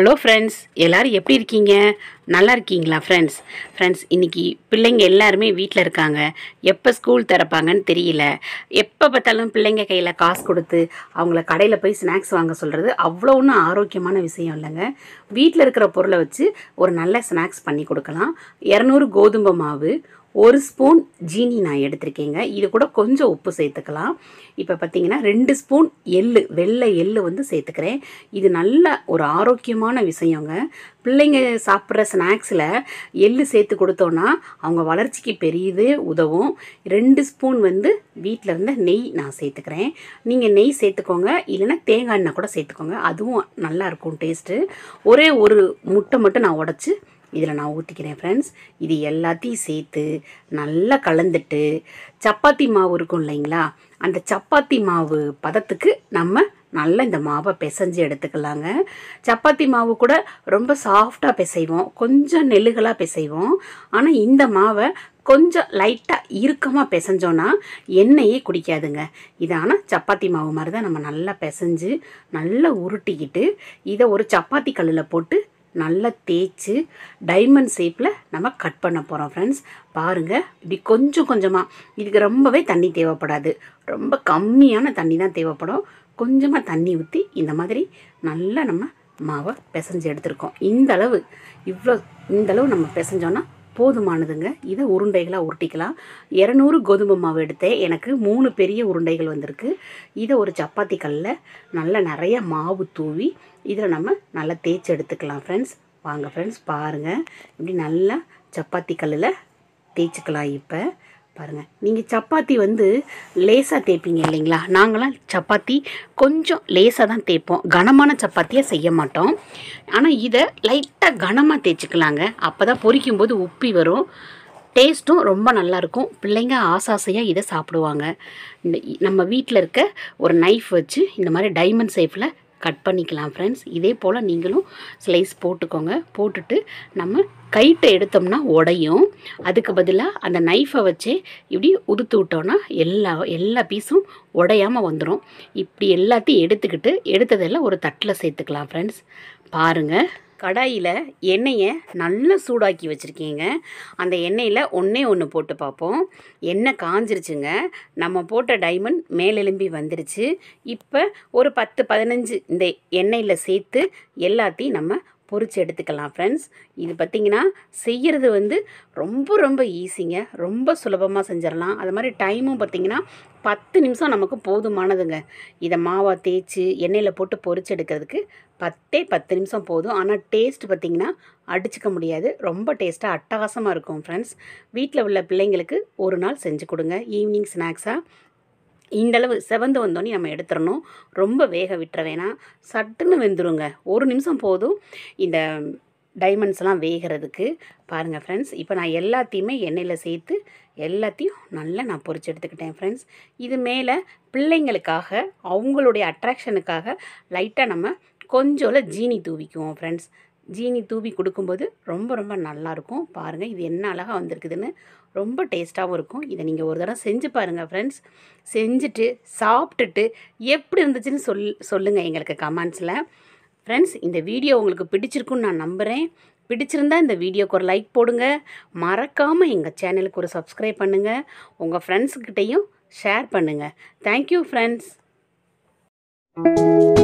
hello friends எல்லோரும் எப்படி இருக்கீங்க நல்லா இருக்கீங்களா ஃப்ரெண்ட்ஸ் ஃப்ரெண்ட்ஸ் இன்றைக்கி பிள்ளைங்க எல்லாருமே வீட்டில் இருக்காங்க எப்போ ஸ்கூல் திறப்பாங்கன்னு தெரியல எப்போ பார்த்தாலும் பிள்ளைங்க கையில் காசு கொடுத்து அவங்கள கடையில் போய் ஸ்நாக்ஸ் வாங்க சொல்கிறது அவ்வளோ ஒன்றும் ஆரோக்கியமான விஷயம் இல்லைங்க வீட்டில் இருக்கிற பொருளை வச்சு ஒரு நல்ல ஸ்நாக்ஸ் பண்ணி கொடுக்கலாம் இரநூறு கோதுமை மாவு ஒரு ஸ்பூன் ஜீனி நான் எடுத்திருக்கேங்க இது கூட கொஞ்சம் உப்பு சேர்த்துக்கலாம் இப்போ பார்த்தீங்கன்னா ரெண்டு ஸ்பூன் எள் வெள்ளை எள்ளு வந்து சேர்த்துக்கிறேன் இது நல்ல ஒரு ஆரோக்கியமான விஷயங்க பிள்ளைங்க சாப்பிட்ற ஸ்நாக்ஸில் எள் சேர்த்து கொடுத்தோன்னா அவங்க வளர்ச்சிக்கு பெரியது உதவும் ரெண்டு ஸ்பூன் வந்து வீட்டில் இருந்த நெய் நான் சேர்த்துக்கிறேன் நீங்கள் நெய் சேர்த்துக்கோங்க இல்லைன்னா தேங்காய் எண்ணெய் கூட சேர்த்துக்கோங்க அதுவும் நல்லாயிருக்கும் டேஸ்ட்டு ஒரே ஒரு முட்டை மட்டும் நான் உடச்சி இதில் நான் ஊற்றிக்கிறேன் ஃப்ரெண்ட்ஸ் இது எல்லாத்தையும் சேர்த்து நல்லா கலந்துட்டு சப்பாத்தி மாவு இருக்கும் இல்லைங்களா அந்த சப்பாத்தி மாவு பதத்துக்கு நம்ம நல்லா இந்த மாவை பிசைஞ்சு எடுத்துக்கலாங்க சப்பாத்தி மாவு கூட ரொம்ப சாஃப்டாக பிசைவோம் கொஞ்சம் நெல்லுகளாக பிசைவோம் ஆனால் இந்த மாவை கொஞ்சம் லைட்டாக இறுக்கமாக பிசைஞ்சோன்னா எண்ணெயே குடிக்காதுங்க இது ஆனால் சப்பாத்தி மாவு மாதிரி தான் நம்ம நல்லா பிசைஞ்சு நல்லா உருட்டிக்கிட்டு இதை ஒரு சப்பாத்தி கல்லில் போட்டு நல்லா தேய்ச்சி டைமண்ட் ஷேப்பில் நம்ம கட் பண்ண போகிறோம் ஃப்ரெண்ட்ஸ் பாருங்கள் இப்படி கொஞ்சம் கொஞ்சமாக இதுக்கு ரொம்பவே தண்ணி தேவைப்படாது ரொம்ப கம்மியான தண்ணி தான் தேவைப்படும் கொஞ்சமாக தண்ணி ஊற்றி இந்த மாதிரி நல்லா நம்ம மாவை பிசைஞ்சு எடுத்திருக்கோம் இந்த அளவு இவ்வளோ இந்தளவு நம்ம பிசைஞ்சோன்னா போதுமானதுங்க இதை உருண்டைகளாக உருட்டிக்கலாம் இரநூறு கோதுமை மாவு எடுத்தேன் எனக்கு மூணு பெரிய உருண்டைகள் வந்திருக்கு இதை ஒரு சப்பாத்தி கல்லில் நல்லா நிறைய மாவு தூவி இதில் நம்ம நல்லா தேய்ச்சி எடுத்துக்கலாம் ஃப்ரெண்ட்ஸ் வாங்க ஃப்ரெண்ட்ஸ் பாருங்கள் இப்படி நல்லா சப்பாத்தி கல்லில் தேய்ச்சிக்கலாம் இப்போ பாருங்கள் நீங்கள் சப்பாத்தி வந்து லேசாக தேய்ப்பீங்க இல்லைங்களா நாங்களாம் சப்பாத்தி கொஞ்சம் லேசாக தான் தேய்ப்போம் கனமான சப்பாத்தியாக செய்ய மாட்டோம் ஆனால் இதை லைட்டாக கனமாக தேய்ச்சிக்கலாங்க அப்போ தான் பொரிக்கும் போது உப்பி வரும் டேஸ்ட்டும் ரொம்ப நல்லாயிருக்கும் பிள்ளைங்க ஆசாசையாக இதை சாப்பிடுவாங்க இந்த நம்ம வீட்டில் இருக்க ஒரு நைஃப் வச்சு இந்த மாதிரி டைமண்ட் சேஃபில் கட் பண்ணிக்கலாம் ஃப்ரெண்ட்ஸ் இதே போல் நீங்களும் ஸ்லைஸ் போட்டுக்கோங்க போட்டுட்டு நம்ம கைட்டை எடுத்தோம்னா உடையும் அதுக்கு பதிலாக அந்த நைஃபை வச்சு இப்படி உதுத்து விட்டோன்னா எல்லா எல்லா பீஸும் உடையாமல் வந்துடும் இப்படி எல்லாத்தையும் எடுத்துக்கிட்டு எடுத்ததெல்லாம் ஒரு தட்டில் சேர்த்துக்கலாம் ஃப்ரெண்ட்ஸ் பாருங்கள் கடாயில் எண்ணெயை நல்லா சூடாக்கி வச்சுருக்கீங்க அந்த எண்ணெயில் ஒன்றே ஒன்று போட்டு பார்ப்போம் எண்ணெய் காஞ்சிருச்சுங்க நம்ம போட்ட டைமண்ட் மேலெலும்பி வந்துருச்சு இப்போ ஒரு பத்து பதினஞ்சு இந்த எண்ணெயில் சேர்த்து எல்லாத்தையும் நம்ம பொறிச்சு எடுத்துக்கலாம் ஃப்ரெண்ட்ஸ் இது பார்த்திங்கன்னா செய்கிறது வந்து ரொம்ப ரொம்ப ஈஸிங்க ரொம்ப சுலபமாக செஞ்சிடலாம் அது மாதிரி டைமும் பார்த்திங்கன்னா பத்து நிமிஷம் நமக்கு போதுமானதுங்க இதை மாவாக தேய்ச்சி எண்ணெயில் போட்டு பொறிச்சு எடுக்கிறதுக்கு பத்தே பத்து நிமிஷம் போதும் ஆனால் டேஸ்ட் பார்த்திங்கன்னா அடிச்சுக்க முடியாது ரொம்ப டேஸ்ட்டாக அட்டகாசமாக இருக்கும் ஃப்ரெண்ட்ஸ் வீட்டில் உள்ள பிள்ளைங்களுக்கு ஒரு நாள் செஞ்சு கொடுங்க ஈவினிங் ஸ்நாக்ஸாக இந்தளவு செவந்து வந்தோடனே நம்ம எடுத்துடணும் ரொம்ப வேக விட்டுற வேணாம் சட்டுன்னு வெந்துருங்க ஒரு நிமிஷம் போதும் இந்த டைமண்ட்ஸ்லாம் வேகிறதுக்கு பாருங்கள் ஃப்ரெண்ட்ஸ் இப்போ நான் எல்லாத்தையுமே எண்ணெயில் சேர்த்து எல்லாத்தையும் நல்லா நான் பொறிச்சு எடுத்துக்கிட்டேன் ஃப்ரெண்ட்ஸ் இது மேலே பிள்ளைங்களுக்காக அவங்களுடைய அட்ராக்ஷனுக்காக லைட்டாக நம்ம கொஞ்சோல ஜீனி தூவிக்குவோம் ஃப்ரெண்ட்ஸ் ஜீனி தூவி கொடுக்கும்போது ரொம்ப ரொம்ப நல்லாயிருக்கும் பாருங்கள் இது என்ன அழகாக வந்திருக்குதுன்னு ரொம்ப டேஸ்ட்டாகவும் இருக்கும் இதை நீங்கள் ஒரு தடவை செஞ்சு பாருங்கள் ஃப்ரெண்ட்ஸ் செஞ்சுட்டு சாப்பிட்டுட்டு எப்படி இருந்துச்சுன்னு சொல் சொல்லுங்கள் எங்களுக்கு கமெண்ட்ஸில் ஃப்ரெண்ட்ஸ் இந்த வீடியோ உங்களுக்கு பிடிச்சிருக்குன்னு நான் நம்புகிறேன் பிடிச்சிருந்தா இந்த வீடியோக்கு ஒரு லைக் போடுங்க மறக்காமல் எங்கள் சேனலுக்கு ஒரு சப்ஸ்கிரைப் பண்ணுங்கள் உங்கள் ஃப்ரெண்ட்ஸுக்கிட்டேயும் ஷேர் பண்ணுங்கள் தேங்க்யூ ஃப்ரெண்ட்ஸ்